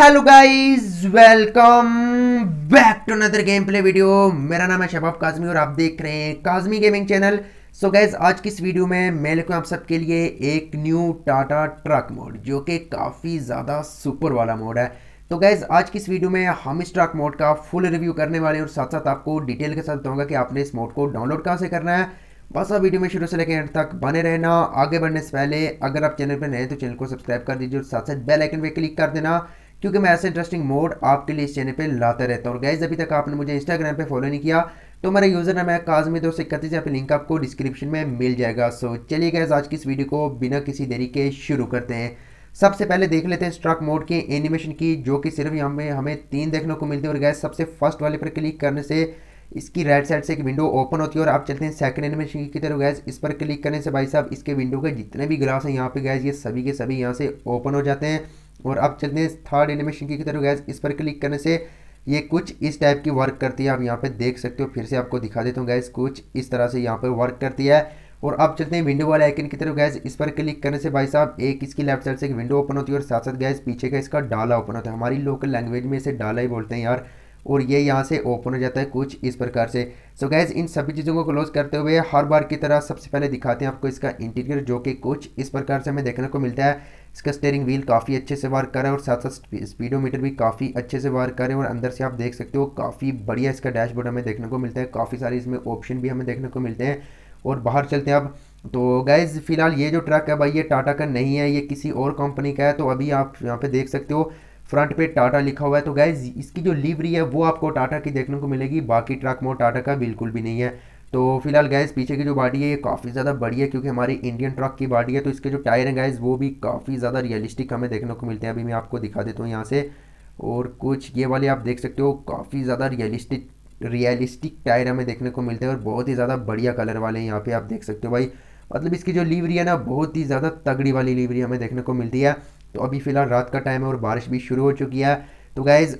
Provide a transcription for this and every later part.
hello guys welcome back to another gameplay video मेरा नाम है शबाब काजमी और आप देख रहे हैं Kazmi gaming channel so so guys आज की इस वीडियो में मैं लेकर आप सबके लिए एक न्यू टाटा ट्रक मोड जो कि काफ़ी ज़्यादा सुपर वाला मोड है तो गाइज आज की इस वीडियो में हम इस ट्रक मोड का फुल रिव्यू करने वाले और साथ साथ आपको डिटेल के साथ बताऊँगा कि आपने इस मोड को डाउनलोड कहाँ से करना है बस आप वीडियो में शुरू से लेकर एंड तक बने रहना आगे बढ़ने से पहले अगर आप चैनल पर नए तो चैनल को सब्सक्राइब कर दीजिए और साथ साथ बेल आइकन पर क्लिक कर देना क्योंकि मैं ऐसे इंटरेस्टिंग मोड आपके लिए इस चैनल पर लाता रहता हूँ और गैस अभी तक आपने मुझे इंस्टाग्राम पर फॉलो नहीं किया तो मेरा यूज़र नाम है काजमी दो सौ इकतीस यहाँ पे लिंक आपको डिस्क्रिप्शन में मिल जाएगा सो चलिए गैस आज की इस वीडियो को बिना किसी देरी के शुरू करते हैं सबसे पहले देख लेते हैं स्ट्रक मोड की एनिमेशन की जो कि सिर्फ यहाँ पे हमें तीन देखने को मिलती है और गैस सबसे फर्स्ट वाले पर क्लिक करने से इसकी राइट साइड से एक विंडो ओपन होती है और आप चलते हैं सेकंड एनिमेशन की तरफ गैस इस पर क्लिक करने से भाई साहब इसके विंडो के जितने भी ग्लास हैं यहाँ पे गैस ये सभी के सभी यहाँ से ओपन हो जाते हैं और अब चलते हैं थर्ड एनिमेशन की तरफ गैस इस पर क्लिक करने से ये कुछ इस टाइप की वर्क करती है आप यहाँ पे देख सकते हो फिर से आपको दिखा देता हूँ गैस कुछ इस तरह से यहाँ पे वर्क करती है और अब चलते हैं विंडो वाले आइकन की तरफ गैस इस पर क्लिक करने से भाई साहब एक इसकी लेफ्ट साइड से एक विंडो ओपन होती है और साथ साथ गैस पीछे का इसका डाला ओपन होता है हमारी लोकल लैंग्वेज में इसे डाला ही बोलते हैं यार और ये यहाँ से ओपन हो जाता है कुछ इस प्रकार से सो so गैस इन सभी चीज़ों को क्लोज करते हुए हर बार की तरह सबसे पहले दिखाते हैं आपको इसका इंटीरियर जो कि कुछ इस प्रकार से हमें देखने को मिलता है इसका स्टेयरिंग व्हील काफ़ी अच्छे से वर्क करें है और साथ साथ स्पीडोमीटर भी काफ़ी अच्छे से वर्क करें और अंदर से आप देख सकते हो काफ़ी बढ़िया इसका डैशबोर्ड हमें देखने को मिलता है काफ़ी सारे इसमें ऑप्शन भी हमें देखने को मिलते हैं और बाहर चलते हैं अब तो गैज़ फिलहाल ये जो ट्रक है भाई ये टाटा का नहीं है ये किसी और कंपनी का है तो अभी आप यहाँ पे देख सकते हो फ्रंट पे टाटा लिखा हुआ है तो गैज़ इसकी जो लिवरी है वो आपको टाटा की देखने को मिलेगी बाकी ट्रक मोड टाटा का बिल्कुल भी नहीं है तो फिलहाल गैस पीछे की जो बाड़ी है ये काफ़ी ज़्यादा बड़ी है क्योंकि हमारी इंडियन ट्रक की बाड़ी है तो इसके जो टायर हैं गैस वो भी काफ़ी ज़्यादा रियलिस्टिक हमें देखने को मिलते हैं अभी मैं आपको दिखा देता हूँ यहाँ से और कुछ ये वाले आप देख सकते हो काफ़ी ज़्यादा रियलिस्टिक रियलिस्टिक टायर हमें देखने को मिलते हैं और बहुत ही ज़्यादा बढ़िया कलर वाले हैं यहाँ पे आप देख सकते हो भाई मतलब इसकी जो लीवरी है ना बहुत ही ज़्यादा तगड़ी वाली लीवरी हमें देखने को मिलती है तो अभी फ़िलहाल रात का टाइम है और बारिश भी शुरू हो चुकी है तो गैज़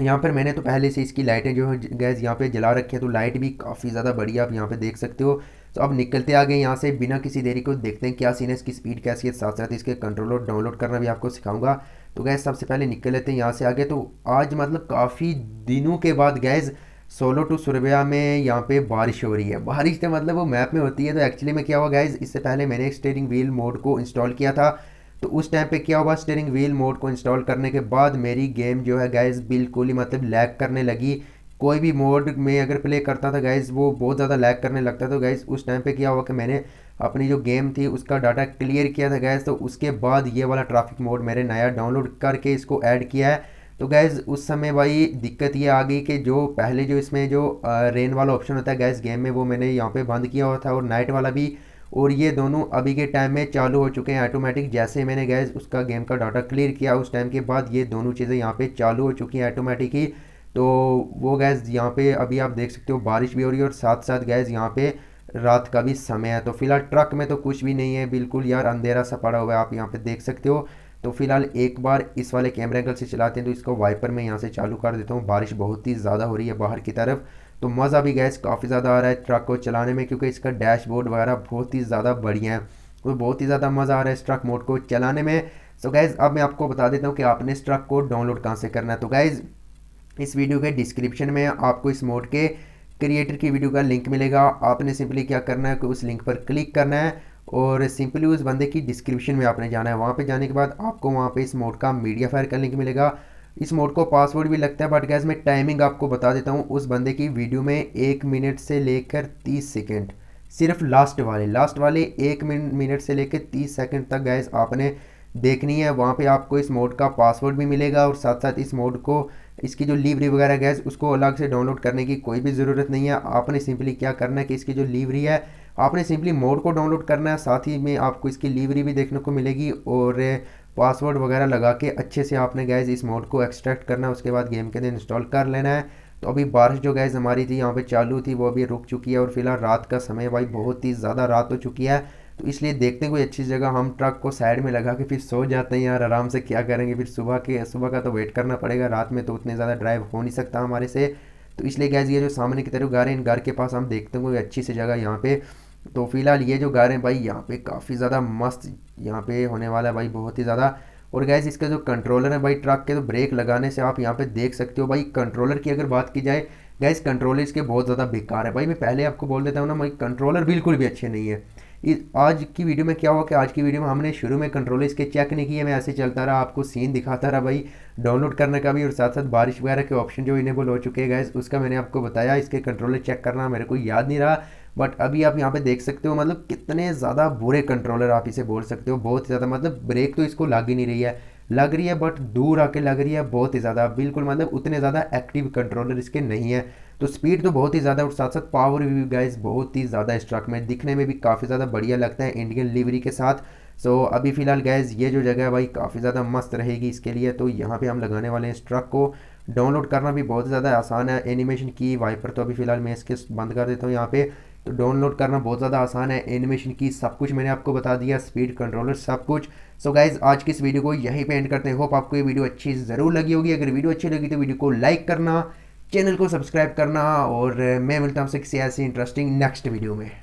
यहाँ पर मैंने तो पहले से इसकी लाइटें जो है गैस यहाँ पे जला रखी है तो लाइट भी काफ़ी ज़्यादा बढ़िया आप यहाँ पे देख सकते हो तो अब निकलते आगे यहाँ से बिना किसी देरी को देखते हैं क्या सीन है इसकी स्पीड कैसी है साथ साथ इसके कंट्रोल और डाउनलोड करना भी आपको सिखाऊंगा तो गैस सबसे पहले निकल लेते हैं यहाँ से आगे तो आज मतलब काफ़ी दिनों के बाद गैस सोलो टू सुरबिया में यहाँ पे बारिश हो रही है बारिश तो मतलब वो मैप में होती है तो एक्चुअली में क्या हुआ गैस इससे पहले मैंने स्टेयरिंग व्हील मोड को इंस्टॉल किया था तो उस टाइम पे क्या हुआ स्टेयरिंग व्हील मोड को इंस्टॉल करने के बाद मेरी गेम जो है गैस बिल्कुल ही मतलब लैग करने लगी कोई भी मोड में अगर प्ले करता था गैस वो बहुत ज़्यादा लैग करने लगता था तो गैस उस टाइम पे क्या हुआ कि मैंने अपनी जो गेम थी उसका डाटा क्लियर किया था गैस तो उसके बाद ये वाला ट्राफिक मोड मैंने नया डाउनलोड करके इसको ऐड किया है तो गैस उस समय भाई दिक्कत ये आ गई कि जो पहले जो इसमें जो रेन वाला ऑप्शन होता है गैस गेम में वो मैंने यहाँ पर बंद किया हुआ था और नाइट वाला भी और ये दोनों अभी के टाइम में चालू हो चुके हैं ऑटोमेटिक जैसे मैंने गैस उसका गेम का डाटा क्लियर किया उस टाइम के बाद ये दोनों चीज़ें यहाँ पे चालू हो चुकी हैं ऑटोमेटिक ही तो वो गैस यहाँ पे अभी आप देख सकते हो बारिश भी हो रही है और साथ साथ गैस यहाँ पे रात का भी समय है तो फिलहाल ट्रक में तो कुछ भी नहीं है बिल्कुल यार अंधेरा सा पड़ा हुआ है आप यहाँ पे देख सकते हो तो फिलहाल एक बार इस वाले कैमरे एंगल से चलाते हैं तो इसको वाइपर में यहाँ से चालू कर देता हूँ बारिश बहुत ही ज़्यादा हो रही है बाहर की तरफ तो मज़ा भी गैस काफ़ी ज़्यादा आ रहा है ट्रक को चलाने में क्योंकि इसका डैशबोर्ड वगैरह बहुत ही ज़्यादा बढ़िया है तो बहुत ही ज़्यादा मज़ा आ रहा है इस ट्रक मोड को चलाने में सो गैज़ अब मैं आपको बता देता हूँ कि आपने इस ट्रक को डाउनलोड कहाँ से करना है तो गैज़ इस वीडियो के डिस्क्रिप्शन में आपको इस मोड के क्रिएटर की वीडियो का लिंक मिलेगा आपने सिंपली क्या करना है कि उस लिंक पर क्लिक करना है और सिंपली उस बंदे की डिस्क्रिप्शन में आपने जाना है वहाँ पे जाने के बाद आपको वहाँ पे इस मोड का मीडिया फायर का लिंक मिलेगा इस मोड को पासवर्ड भी लगता है बट गैस मैं टाइमिंग आपको बता देता हूँ उस बंदे की वीडियो में एक मिनट से लेकर तीस सेकेंड सिर्फ लास्ट वाले लास्ट वाले एक मिनट से लेकर तीस सेकेंड तक गैस आपने देखनी है वहाँ पे आपको इस मोड का पासवर्ड भी मिलेगा और साथ साथ इस मोड को इसकी जो लीवरी वगैरह गैस उसको अलग से डाउनलोड करने की कोई भी ज़रूरत नहीं है आपने सिंपली क्या करना है कि इसकी जो लीवरी है आपने सिंपली मोड को डाउनलोड करना है साथ ही में आपको इसकी लीवरी भी देखने को मिलेगी और पासवर्ड वगैरह लगा के अच्छे से आपने गैज़ इस मोड को एक्सट्रैक्ट करना है उसके बाद गेम के अंदर इंस्टॉल कर लेना है तो अभी बारिश जो गैज़ हमारी थी यहाँ पे चालू थी वो अभी रुक चुकी है और फिलहाल रात का समय भाई बहुत ही ज़्यादा रात हो चुकी है तो इसलिए देखते कोई अच्छी जगह हम ट्रक को साइड में लगा के फिर सो जाते हैं यार आराम से क्या करेंगे फिर सुबह के सुबह का तो वेट करना पड़ेगा रात में तो उतने ज़्यादा ड्राइव हो नहीं सकता हमारे से तो इसलिए गैज़ ये जो सामने की तरफ घर है इन घर के पास हम देखते हैं कोई अच्छी सी जगह यहाँ पर तो फिलहाल ये जो घर है भाई यहाँ पे काफ़ी ज़्यादा मस्त यहाँ पे होने वाला है भाई बहुत ही ज़्यादा और गैस इसका जो कंट्रोलर है भाई ट्रक के तो ब्रेक लगाने से आप यहाँ पे देख सकते हो भाई कंट्रोलर की अगर बात की जाए गैस कंट्रोलर इसके बहुत ज़्यादा बेकार है भाई मैं पहले आपको बोल देता हूँ ना भाई कंट्रोलर बिल्कुल भी अच्छे नहीं है इस आज की वीडियो में क्या हुआ कि आज की वीडियो में हमने शुरू में कंट्रोलर इसके चेक नहीं किए मैं ऐसे चलता रहा आपको सीन दिखाता रहा भाई डाउनलोड करने का भी और साथ साथ बारिश वगैरह के ऑप्शन जो इनेबल हो चुके हैं गैस उसका मैंने आपको बताया इसके कंट्रोलर चेक करना मेरे को याद नहीं रहा बट अभी आप यहाँ पे देख सकते हो मतलब कितने ज़्यादा बुरे कंट्रोलर आप इसे बोल सकते हो बहुत ज़्यादा मतलब ब्रेक तो इसको लग ही नहीं रही है लग रही है बट दूर आके लग रही है बहुत ही ज़्यादा बिल्कुल मतलब उतने ज़्यादा एक्टिव कंट्रोलर इसके नहीं है तो स्पीड तो बहुत ही ज़्यादा और साथ साथ पावर भी गाइज बहुत ही ज़्यादा इस ट्रक में दिखने में भी काफ़ी ज़्यादा बढ़िया लगता है इंडियन लिवरी के साथ सो so, अभी फ़िलहाल गैज़ ये जो जगह है भाई काफ़ी ज़्यादा मस्त रहेगी इसके लिए तो यहाँ पे हम लगाने वाले हैं इस ट्रक को डाउनलोड करना भी बहुत ज़्यादा आसान है एनिमेशन की वाइपर तो अभी फ़िलहाल मैं इसके बंद कर देता हूँ यहाँ पे तो डाउनलोड करना बहुत ज़्यादा आसान है एनिमेशन की सब कुछ मैंने आपको बता दिया स्पीड कंट्रोलर सब कुछ सो so गाइज आज की इस वीडियो को यहीं पे एंड करते हैं होप आपको ये वीडियो अच्छी ज़रूर लगी होगी अगर वीडियो अच्छी लगी तो वीडियो को लाइक करना चैनल को सब्सक्राइब करना और मैं मिलता हूँ आपसे किसी ऐसी इंटरेस्टिंग नेक्स्ट वीडियो में